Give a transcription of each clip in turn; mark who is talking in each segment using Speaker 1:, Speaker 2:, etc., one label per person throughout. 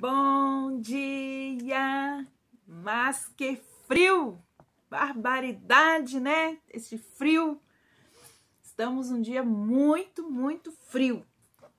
Speaker 1: Bom dia, mas que frio! Barbaridade, né? Este frio. Estamos um dia muito, muito frio,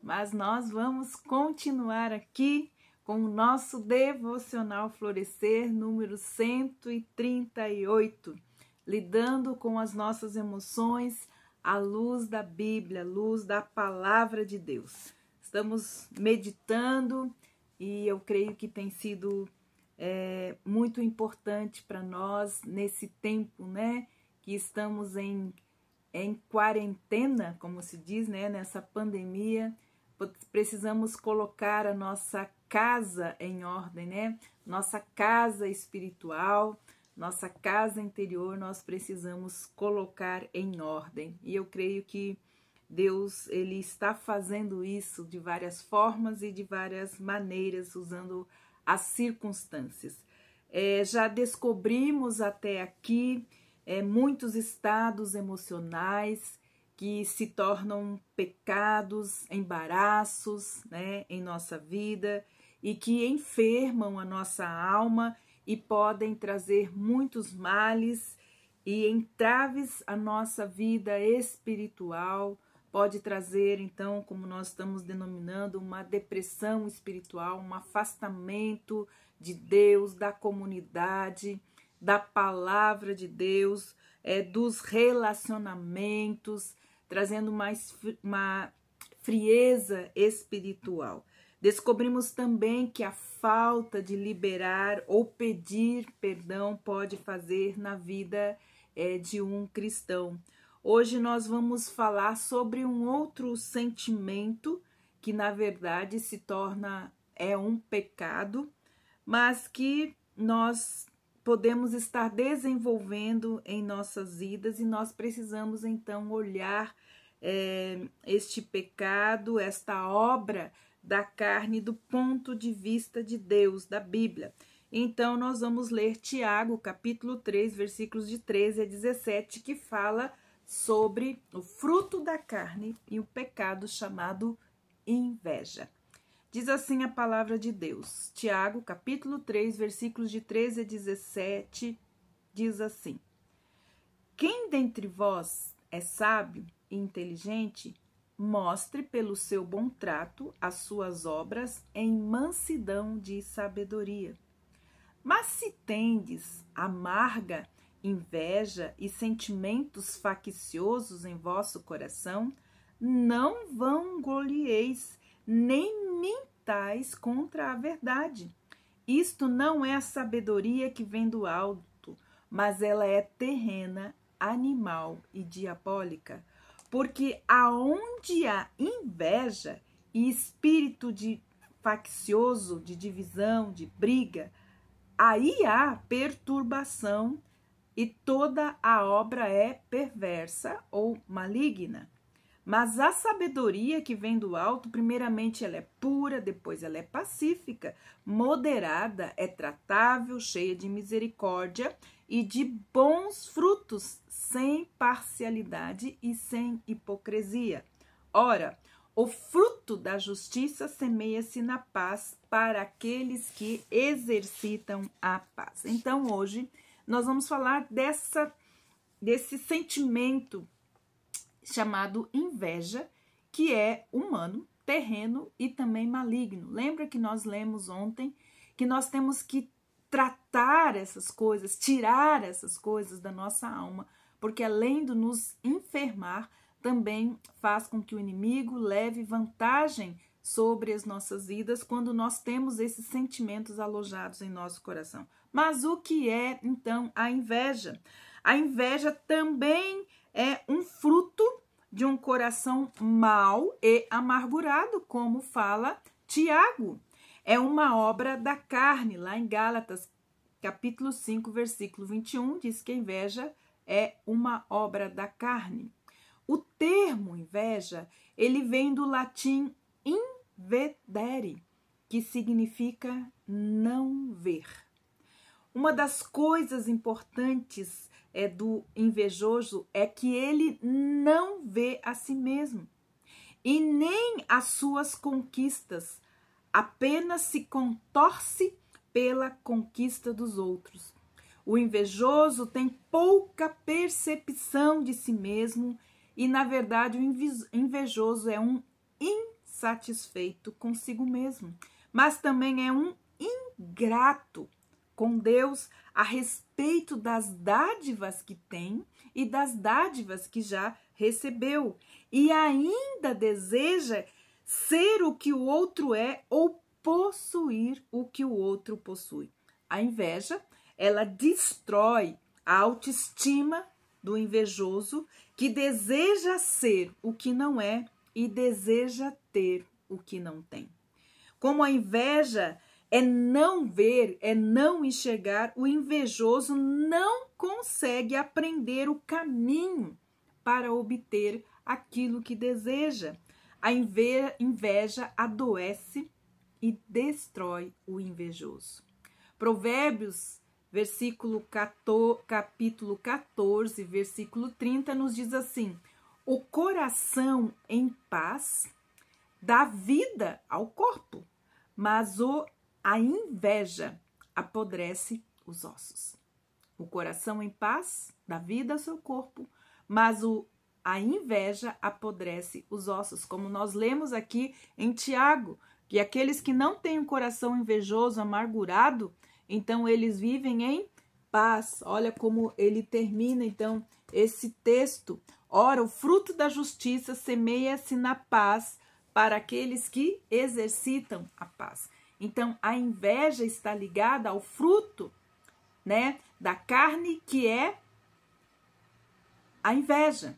Speaker 1: mas nós vamos continuar aqui com o nosso devocional Florescer número 138, lidando com as nossas emoções à luz da Bíblia, à luz da palavra de Deus. Estamos meditando e eu creio que tem sido é, muito importante para nós nesse tempo, né? Que estamos em, em quarentena, como se diz, né? Nessa pandemia, precisamos colocar a nossa casa em ordem, né? Nossa casa espiritual, nossa casa interior, nós precisamos colocar em ordem. E eu creio que Deus ele está fazendo isso de várias formas e de várias maneiras, usando as circunstâncias. É, já descobrimos até aqui é, muitos estados emocionais que se tornam pecados, embaraços né, em nossa vida e que enfermam a nossa alma e podem trazer muitos males e entraves à nossa vida espiritual pode trazer, então, como nós estamos denominando, uma depressão espiritual, um afastamento de Deus, da comunidade, da palavra de Deus, é, dos relacionamentos, trazendo mais uma frieza espiritual. Descobrimos também que a falta de liberar ou pedir perdão pode fazer na vida é, de um cristão. Hoje nós vamos falar sobre um outro sentimento que na verdade se torna é um pecado, mas que nós podemos estar desenvolvendo em nossas vidas e nós precisamos então olhar é, este pecado, esta obra da carne do ponto de vista de Deus, da Bíblia. Então nós vamos ler Tiago, capítulo 3, versículos de 13 a 17, que fala sobre o fruto da carne e o pecado chamado inveja. Diz assim a palavra de Deus. Tiago, capítulo 3, versículos de 13 a 17, diz assim: Quem dentre vós é sábio e inteligente, mostre pelo seu bom trato as suas obras em mansidão de sabedoria. Mas se tendes amarga inveja e sentimentos facciosos em vosso coração, não vanglorieis, nem mintais contra a verdade. Isto não é a sabedoria que vem do alto, mas ela é terrena, animal e diabólica. Porque aonde há inveja e espírito de faccioso, de divisão, de briga, aí há perturbação e toda a obra é perversa ou maligna. Mas a sabedoria que vem do alto, primeiramente ela é pura, depois ela é pacífica, moderada, é tratável, cheia de misericórdia e de bons frutos, sem parcialidade e sem hipocrisia. Ora, o fruto da justiça semeia-se na paz para aqueles que exercitam a paz. Então, hoje, nós vamos falar dessa desse sentimento chamado inveja, que é humano, terreno e também maligno. Lembra que nós lemos ontem que nós temos que tratar essas coisas, tirar essas coisas da nossa alma, porque além de nos enfermar, também faz com que o inimigo leve vantagem sobre as nossas vidas quando nós temos esses sentimentos alojados em nosso coração. Mas o que é então a inveja? A inveja também é um fruto de um coração mau e amargurado, como fala Tiago. É uma obra da carne, lá em Gálatas, capítulo 5, versículo 21, diz que a inveja é uma obra da carne. O termo inveja, ele vem do latim invedere, que significa não ver. Uma das coisas importantes é, do invejoso é que ele não vê a si mesmo e nem as suas conquistas, apenas se contorce pela conquista dos outros. O invejoso tem pouca percepção de si mesmo e, na verdade, o invejoso é um insatisfeito consigo mesmo, mas também é um ingrato com Deus a respeito das dádivas que tem e das dádivas que já recebeu, e ainda deseja ser o que o outro é ou possuir o que o outro possui. A inveja, ela destrói a autoestima do invejoso que deseja ser o que não é e deseja ter o que não tem. Como a inveja é não ver, é não enxergar. O invejoso não consegue aprender o caminho para obter aquilo que deseja. A inveja adoece e destrói o invejoso. Provérbios, versículo 14, capítulo 14, versículo 30, nos diz assim: O coração em paz dá vida ao corpo, mas o a inveja apodrece os ossos. O coração em paz dá vida ao seu corpo, mas o, a inveja apodrece os ossos, como nós lemos aqui em Tiago, que aqueles que não têm um coração invejoso, amargurado, então eles vivem em paz. Olha como ele termina então esse texto. Ora, o fruto da justiça semeia-se na paz para aqueles que exercitam a paz. Então, a inveja está ligada ao fruto, né, da carne que é a inveja,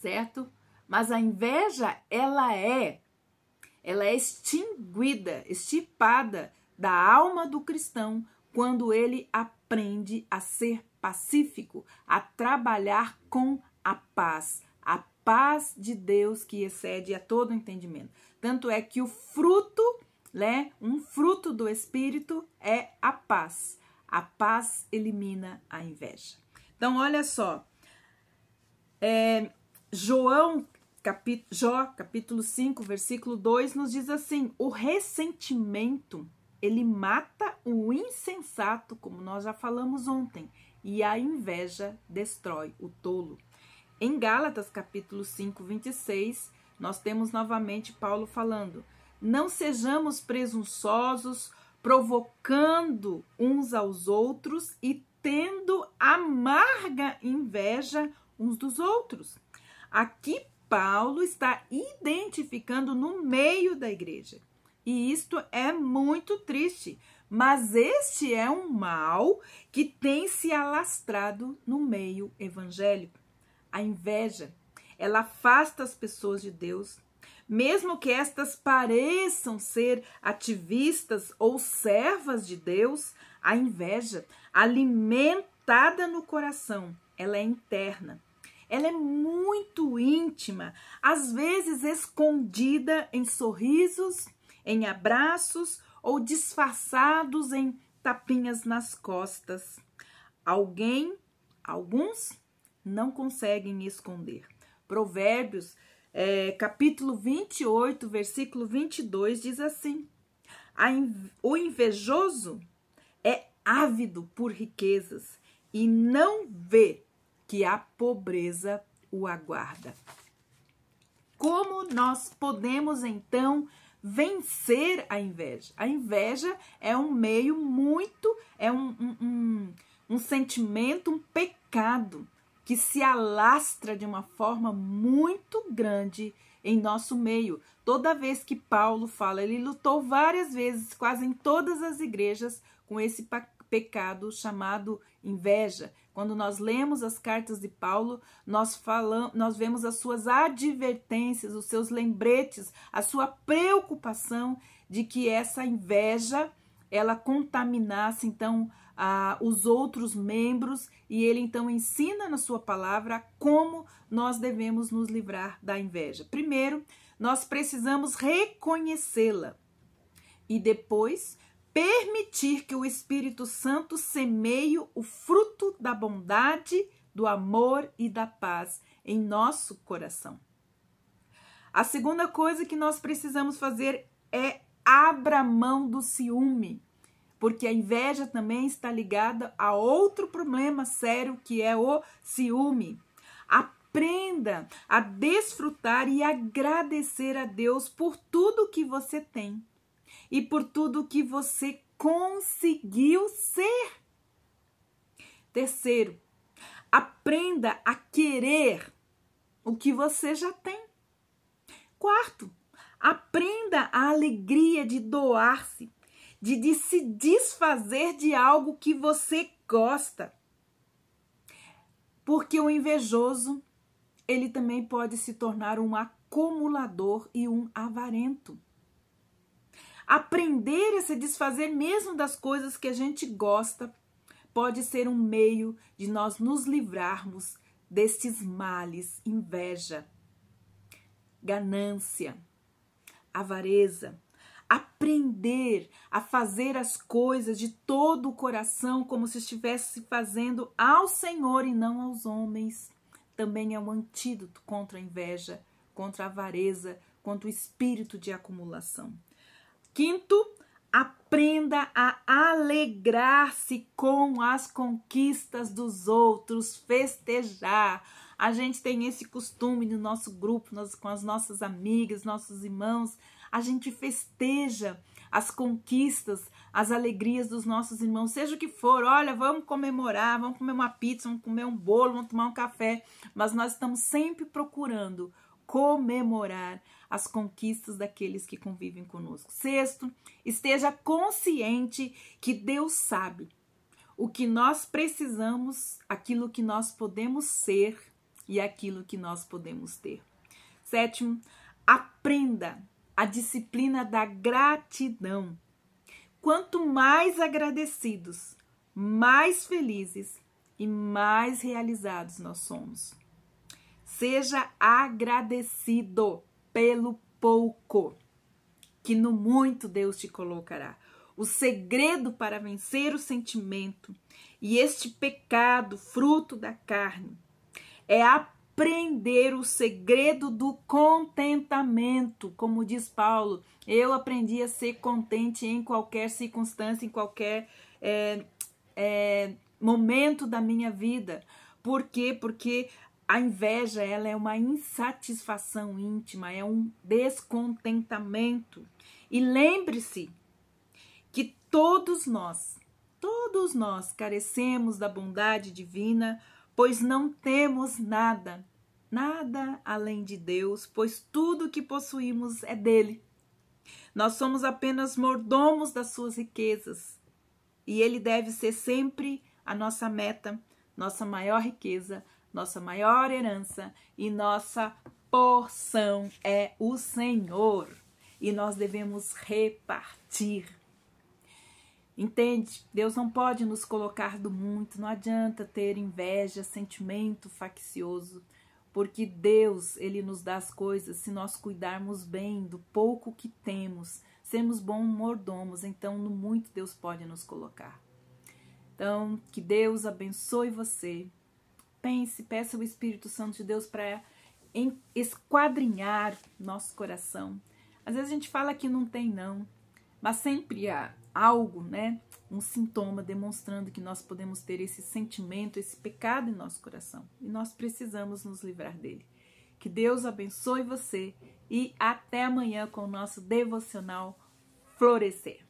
Speaker 1: certo? Mas a inveja, ela é ela é extinguida, estipada da alma do cristão quando ele aprende a ser pacífico, a trabalhar com a paz, a paz de Deus que excede a todo entendimento. Tanto é que o fruto né? Um fruto do espírito é a paz. A paz elimina a inveja. Então, olha só. É, João, capítulo, Jó, capítulo 5, versículo 2, nos diz assim: o ressentimento ele mata o insensato, como nós já falamos ontem, e a inveja destrói o tolo. Em Gálatas, capítulo 5, 26, nós temos novamente Paulo falando. Não sejamos presunçosos, provocando uns aos outros e tendo amarga inveja uns dos outros. Aqui Paulo está identificando no meio da igreja. E isto é muito triste, mas este é um mal que tem se alastrado no meio evangélico. A inveja, ela afasta as pessoas de Deus mesmo que estas pareçam ser ativistas ou servas de Deus, a inveja, alimentada no coração, ela é interna. Ela é muito íntima, às vezes escondida em sorrisos, em abraços ou disfarçados em tapinhas nas costas. Alguém, alguns, não conseguem esconder. Provérbios é, capítulo 28, versículo 22, diz assim: O invejoso é ávido por riquezas e não vê que a pobreza o aguarda. Como nós podemos então vencer a inveja? A inveja é um meio muito, é um, um, um, um sentimento, um pecado que se alastra de uma forma muito grande em nosso meio. Toda vez que Paulo fala, ele lutou várias vezes, quase em todas as igrejas, com esse pecado chamado inveja. Quando nós lemos as cartas de Paulo, nós falamos, nós vemos as suas advertências, os seus lembretes, a sua preocupação de que essa inveja ela contaminasse então a, os outros membros e ele então ensina na sua palavra como nós devemos nos livrar da inveja. Primeiro, nós precisamos reconhecê-la e depois permitir que o Espírito Santo semeie o fruto da bondade, do amor e da paz em nosso coração. A segunda coisa que nós precisamos fazer é abra mão do ciúme porque a inveja também está ligada a outro problema sério que é o ciúme. Aprenda a desfrutar e agradecer a Deus por tudo que você tem e por tudo que você conseguiu ser. Terceiro, aprenda a querer o que você já tem. Quarto, aprenda a alegria de doar-se de, de se desfazer de algo que você gosta. Porque o invejoso, ele também pode se tornar um acumulador e um avarento. Aprender a se desfazer mesmo das coisas que a gente gosta pode ser um meio de nós nos livrarmos destes males: inveja, ganância, avareza, aprender a fazer as coisas de todo o coração, como se estivesse fazendo ao Senhor e não aos homens. Também é um antídoto contra a inveja, contra a avareza, contra o espírito de acumulação. Quinto, aprenda a alegrar-se com as conquistas dos outros, festejar. A gente tem esse costume no nosso grupo, nós, com as nossas amigas, nossos irmãos a gente festeja as conquistas, as alegrias dos nossos irmãos, seja o que for. Olha, vamos comemorar, vamos comer uma pizza, vamos comer um bolo, vamos tomar um café, mas nós estamos sempre procurando comemorar as conquistas daqueles que convivem conosco. Sexto, esteja consciente que Deus sabe o que nós precisamos, aquilo que nós podemos ser e aquilo que nós podemos ter. Sétimo, aprenda a disciplina da gratidão. Quanto mais agradecidos, mais felizes e mais realizados nós somos. Seja agradecido pelo pouco, que no muito Deus te colocará. O segredo para vencer o sentimento e este pecado fruto da carne é a aprender o segredo do contentamento. Como diz Paulo, eu aprendi a ser contente em qualquer circunstância, em qualquer é, é, momento da minha vida. Por quê? Porque a inveja ela é uma insatisfação íntima, é um descontentamento. E lembre-se que todos nós, todos nós carecemos da bondade divina pois não temos nada, nada além de Deus, pois tudo que possuímos é dele. Nós somos apenas mordomos das suas riquezas e ele deve ser sempre a nossa meta, nossa maior riqueza, nossa maior herança e nossa porção é o Senhor. E nós devemos repartir Entende? Deus não pode nos colocar do muito, não adianta ter inveja, sentimento faccioso, porque Deus, ele nos dá as coisas se nós cuidarmos bem do pouco que temos, sermos bons mordomos, então no muito Deus pode nos colocar. Então, que Deus abençoe você. Pense, peça o Espírito Santo de Deus para esquadrinhar nosso coração. Às vezes a gente fala que não tem não, mas sempre há algo, né? Um sintoma demonstrando que nós podemos ter esse sentimento, esse pecado em nosso coração e nós precisamos nos livrar dele. Que Deus abençoe você e até amanhã com o nosso devocional Florescer.